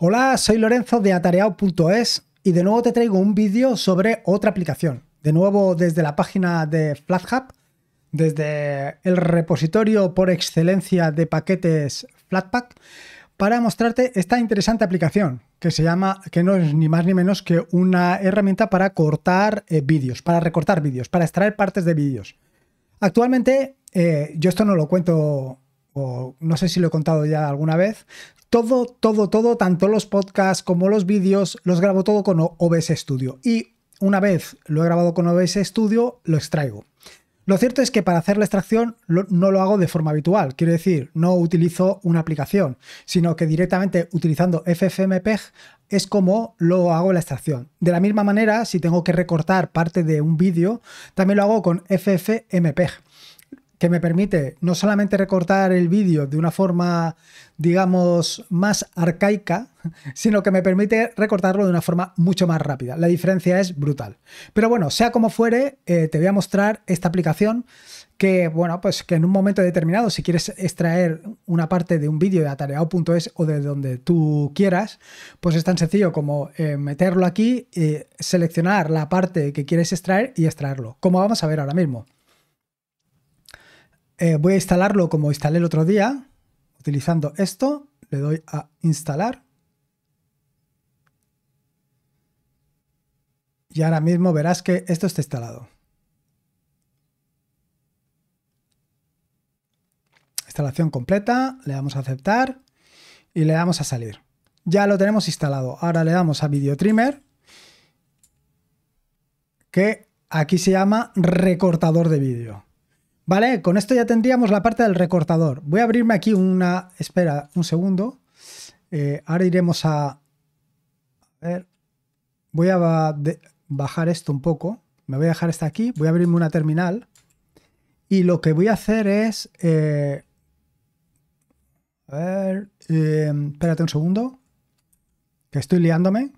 Hola, soy Lorenzo de atareao.es y de nuevo te traigo un vídeo sobre otra aplicación. De nuevo desde la página de FlatHub, desde el repositorio por excelencia de paquetes Flatpak, para mostrarte esta interesante aplicación que se llama, que no es ni más ni menos que una herramienta para cortar eh, vídeos, para recortar vídeos, para extraer partes de vídeos. Actualmente, eh, yo esto no lo cuento no sé si lo he contado ya alguna vez, todo, todo, todo, tanto los podcasts como los vídeos, los grabo todo con OBS Studio. Y una vez lo he grabado con OBS Studio, lo extraigo. Lo cierto es que para hacer la extracción no lo hago de forma habitual, quiero decir, no utilizo una aplicación, sino que directamente utilizando FFmpeg es como lo hago la extracción. De la misma manera, si tengo que recortar parte de un vídeo, también lo hago con FFmpeg que me permite no solamente recortar el vídeo de una forma, digamos, más arcaica, sino que me permite recortarlo de una forma mucho más rápida. La diferencia es brutal. Pero bueno, sea como fuere, eh, te voy a mostrar esta aplicación que, bueno, pues que en un momento determinado, si quieres extraer una parte de un vídeo de atareado.es o de donde tú quieras, pues es tan sencillo como eh, meterlo aquí, y eh, seleccionar la parte que quieres extraer y extraerlo, como vamos a ver ahora mismo. Eh, voy a instalarlo como instalé el otro día, utilizando esto. Le doy a instalar. Y ahora mismo verás que esto está instalado. Instalación completa, le damos a aceptar y le damos a salir. Ya lo tenemos instalado. Ahora le damos a Video Trimmer, que aquí se llama recortador de vídeo. Vale, con esto ya tendríamos la parte del recortador. Voy a abrirme aquí una... Espera, un segundo. Eh, ahora iremos a... A ver. Voy a bajar esto un poco. Me voy a dejar esta aquí. Voy a abrirme una terminal. Y lo que voy a hacer es... Eh, a ver... Eh, espérate un segundo. Que estoy liándome.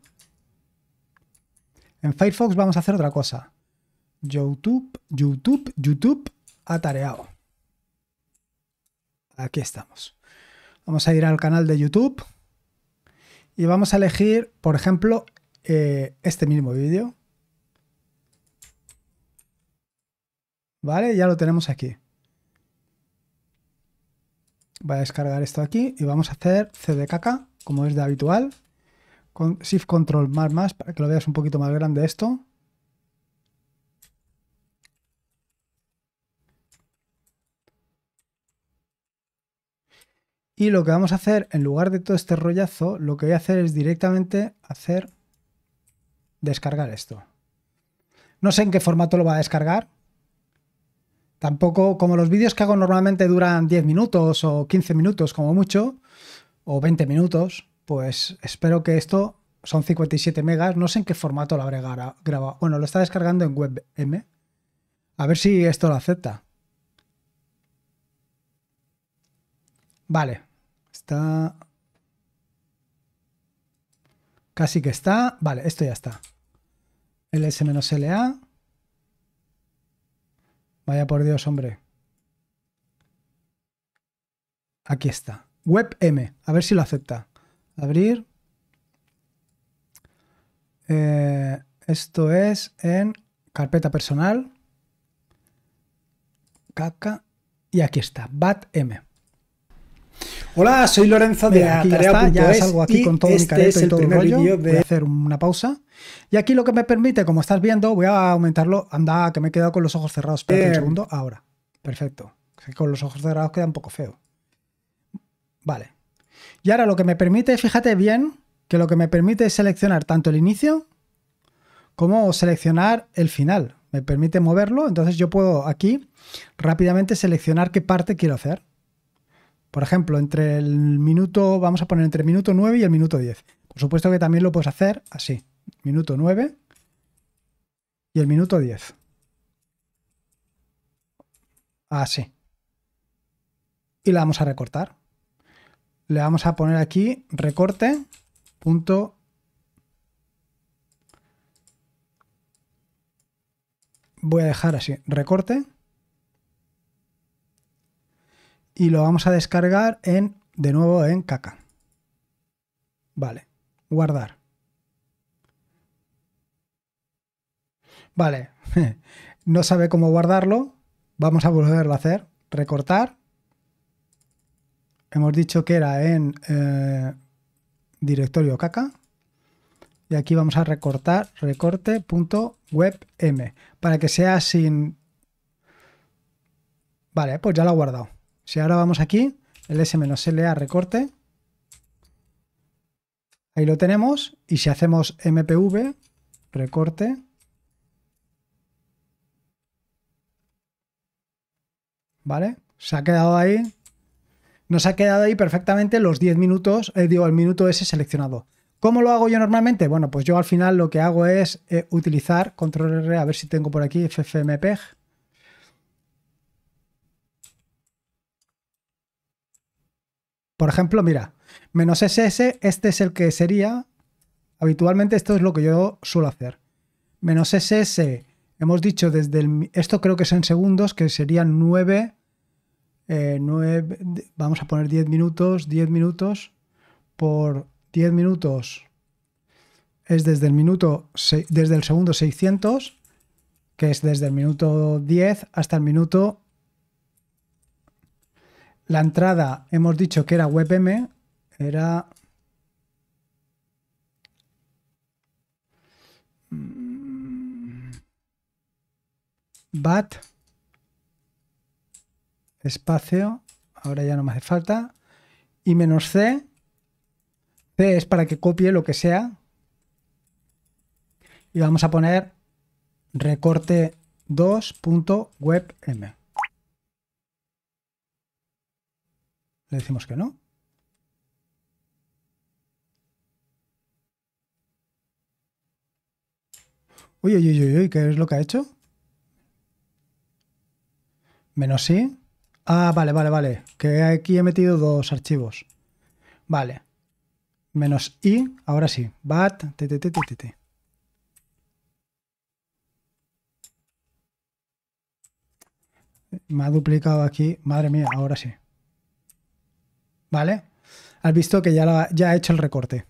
En Firefox vamos a hacer otra cosa. YouTube, YouTube, YouTube atareado. Aquí estamos. Vamos a ir al canal de YouTube y vamos a elegir, por ejemplo, eh, este mismo vídeo. ¿Vale? Ya lo tenemos aquí. Voy a descargar esto aquí y vamos a hacer CDKK, como es de habitual, con Shift Control más más para que lo veas un poquito más grande esto. Y lo que vamos a hacer, en lugar de todo este rollazo, lo que voy a hacer es directamente hacer descargar esto. No sé en qué formato lo va a descargar. Tampoco, como los vídeos que hago normalmente duran 10 minutos o 15 minutos como mucho, o 20 minutos, pues espero que esto son 57 megas. No sé en qué formato lo habré grabado. Bueno, lo está descargando en WebM. A ver si esto lo acepta. Vale, Casi que está. Vale, esto ya está. LS-LA. Vaya por Dios, hombre. Aquí está. WebM. A ver si lo acepta. Abrir. Eh, esto es en carpeta personal. Caca. Y aquí está. BATM. Hola, soy Lorenzo de Mira, aquí ya, salgo aquí con todo mi este y todo el rollo. De... Voy a hacer una pausa. Y aquí lo que me permite, como estás viendo, voy a aumentarlo. Anda, que me he quedado con los ojos cerrados. Espera un segundo. Ahora. Perfecto. Con los ojos cerrados queda un poco feo. Vale. Y ahora lo que me permite, fíjate bien, que lo que me permite es seleccionar tanto el inicio como seleccionar el final. Me permite moverlo, entonces yo puedo aquí rápidamente seleccionar qué parte quiero hacer. Por ejemplo, entre el minuto, vamos a poner entre el minuto 9 y el minuto 10. Por supuesto que también lo puedes hacer así. Minuto 9 y el minuto 10. Así. Y la vamos a recortar. Le vamos a poner aquí recorte punto voy a dejar así, recorte y lo vamos a descargar en, de nuevo en caca. Vale, guardar. Vale, no sabe cómo guardarlo. Vamos a volverlo a hacer. Recortar. Hemos dicho que era en eh, directorio caca. Y aquí vamos a recortar recorte.webm para que sea sin... Vale, pues ya lo ha guardado. Si ahora vamos aquí, el s la recorte, ahí lo tenemos, y si hacemos mpv recorte, ¿vale? Se ha quedado ahí, nos ha quedado ahí perfectamente los 10 minutos, eh, digo, el minuto ese seleccionado. ¿Cómo lo hago yo normalmente? Bueno, pues yo al final lo que hago es eh, utilizar control R, a ver si tengo por aquí ffmpeg. Por ejemplo, mira, menos SS, este es el que sería. Habitualmente esto es lo que yo suelo hacer. Menos SS, hemos dicho desde el... Esto creo que es en segundos, que serían 9... 9 eh, vamos a poner 10 minutos, 10 minutos por 10 minutos es desde el minuto, desde el segundo 600, que es desde el minuto 10 hasta el minuto la entrada, hemos dicho que era WebM, era... bat espacio, ahora ya no me hace falta, y menos C. C es para que copie lo que sea. Y vamos a poner recorte 2.webm. Le decimos que no. Uy, uy, uy, uy, ¿qué es lo que ha hecho? Menos i Ah, vale, vale, vale. Que aquí he metido dos archivos. Vale. Menos i, ahora sí. Bat, t, t, t, t, t. Me ha duplicado aquí. Madre mía, ahora sí. ¿vale? Has visto que ya, ha ya hecho el recorte.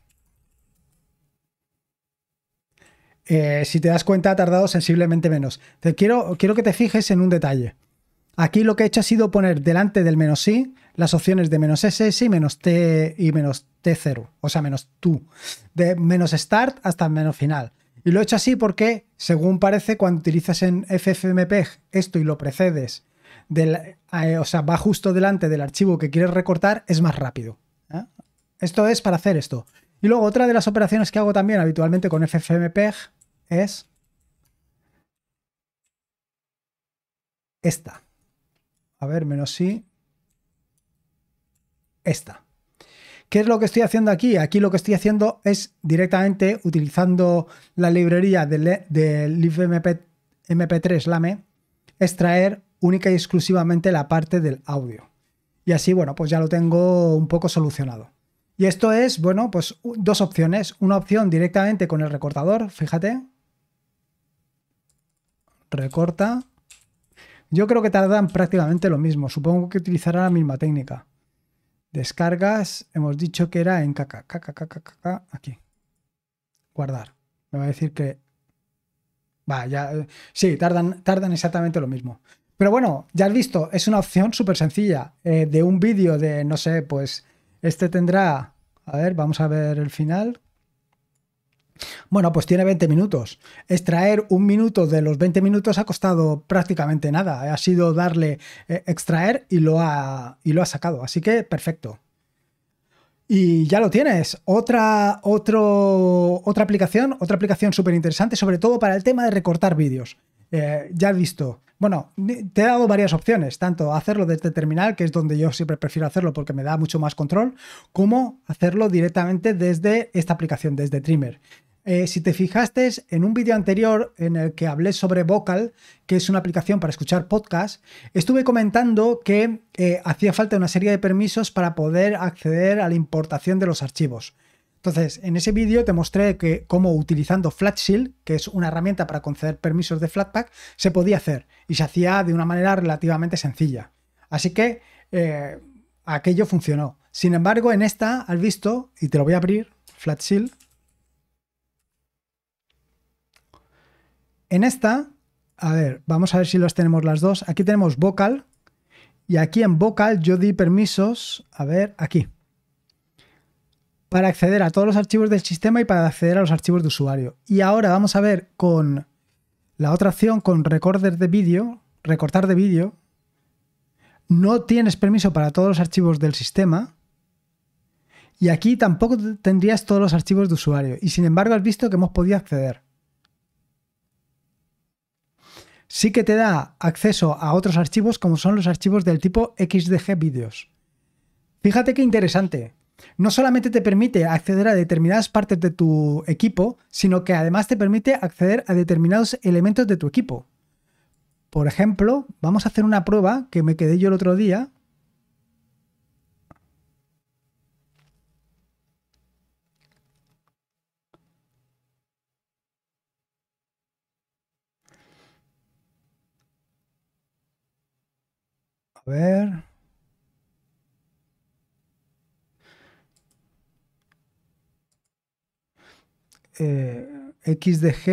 Eh, si te das cuenta, ha tardado sensiblemente menos. Te quiero, quiero que te fijes en un detalle. Aquí lo que he hecho ha sido poner delante del menos i las opciones de menos ss y menos t y menos t0, o sea, menos tú, de menos start hasta menos final. Y lo he hecho así porque, según parece, cuando utilizas en ffmpeg esto y lo precedes eh, o sea, va justo delante del archivo que quieres recortar, es más rápido. ¿eh? Esto es para hacer esto. Y luego otra de las operaciones que hago también habitualmente con ffmpeg es esta. A ver, menos sí. Esta. ¿Qué es lo que estoy haciendo aquí? Aquí lo que estoy haciendo es directamente utilizando la librería del de LibMP3 LAME, extraer única y exclusivamente la parte del audio. Y así, bueno, pues ya lo tengo un poco solucionado. Y esto es, bueno, pues dos opciones. Una opción directamente con el recortador, fíjate. Recorta. Yo creo que tardan prácticamente lo mismo. Supongo que utilizará la misma técnica. Descargas, hemos dicho que era en caca, caca, aquí. Guardar. Me va a decir que... Va, ya... Eh, sí, tardan, tardan exactamente lo mismo. Pero bueno, ya has visto, es una opción súper sencilla. Eh, de un vídeo de, no sé, pues este tendrá, a ver, vamos a ver el final. Bueno, pues tiene 20 minutos. Extraer un minuto de los 20 minutos ha costado prácticamente nada. Ha sido darle eh, extraer y lo, ha, y lo ha sacado. Así que perfecto. Y ya lo tienes. Otra, otro, otra aplicación, otra aplicación súper interesante, sobre todo para el tema de recortar vídeos. Eh, ya he visto. Bueno, te he dado varias opciones, tanto hacerlo desde terminal, que es donde yo siempre prefiero hacerlo porque me da mucho más control, como hacerlo directamente desde esta aplicación, desde Trimmer. Eh, si te fijaste en un vídeo anterior en el que hablé sobre Vocal, que es una aplicación para escuchar podcast, estuve comentando que eh, hacía falta una serie de permisos para poder acceder a la importación de los archivos. Entonces, en ese vídeo te mostré que cómo utilizando FlatShield, que es una herramienta para conceder permisos de Flatpak, se podía hacer y se hacía de una manera relativamente sencilla. Así que eh, aquello funcionó. Sin embargo, en esta has visto, y te lo voy a abrir, FlatShield. En esta, a ver, vamos a ver si los tenemos las dos. Aquí tenemos vocal y aquí en vocal yo di permisos, a ver, aquí para acceder a todos los archivos del sistema y para acceder a los archivos de usuario. Y ahora vamos a ver con la otra opción, con recorder de vídeo, recortar de vídeo. No tienes permiso para todos los archivos del sistema. Y aquí tampoco tendrías todos los archivos de usuario. Y sin embargo has visto que hemos podido acceder. Sí que te da acceso a otros archivos como son los archivos del tipo XDG videos. Fíjate qué interesante no solamente te permite acceder a determinadas partes de tu equipo, sino que además te permite acceder a determinados elementos de tu equipo. Por ejemplo, vamos a hacer una prueba que me quedé yo el otro día. A ver. Eh, XDG.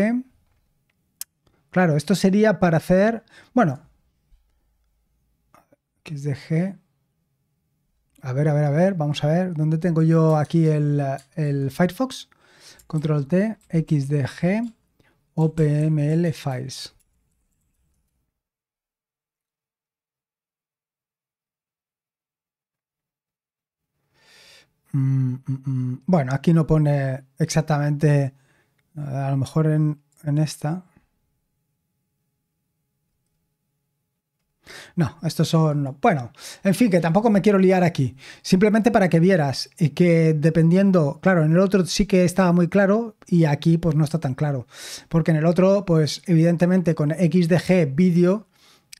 Claro, esto sería para hacer. Bueno. XDG. A ver, a ver, a ver. Vamos a ver. ¿Dónde tengo yo aquí el, el Firefox? Control T, XDG, OPML Files. Mm, mm, mm. Bueno, aquí no pone exactamente, eh, a lo mejor en, esta. No, estos son. Bueno, en fin, que tampoco me quiero liar aquí. Simplemente para que vieras y que dependiendo, claro, en el otro sí que estaba muy claro y aquí pues no está tan claro. Porque en el otro, pues evidentemente con XDG vídeo,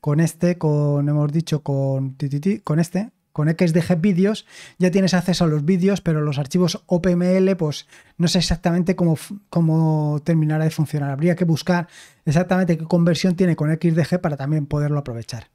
con este, con, hemos dicho, con, con este, con XDG Videos ya tienes acceso a los vídeos, pero los archivos OPML, pues no sé exactamente cómo, cómo terminará de funcionar. Habría que buscar exactamente qué conversión tiene con XDG para también poderlo aprovechar.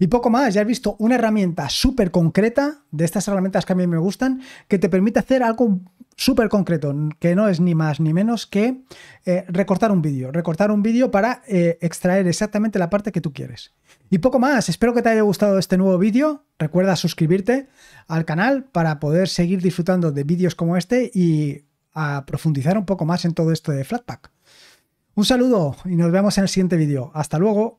Y poco más, ya has visto una herramienta súper concreta, de estas herramientas que a mí me gustan, que te permite hacer algo súper concreto, que no es ni más ni menos que eh, recortar un vídeo, recortar un vídeo para eh, extraer exactamente la parte que tú quieres. Y poco más, espero que te haya gustado este nuevo vídeo, recuerda suscribirte al canal para poder seguir disfrutando de vídeos como este y a profundizar un poco más en todo esto de Flatpak. Un saludo y nos vemos en el siguiente vídeo. Hasta luego.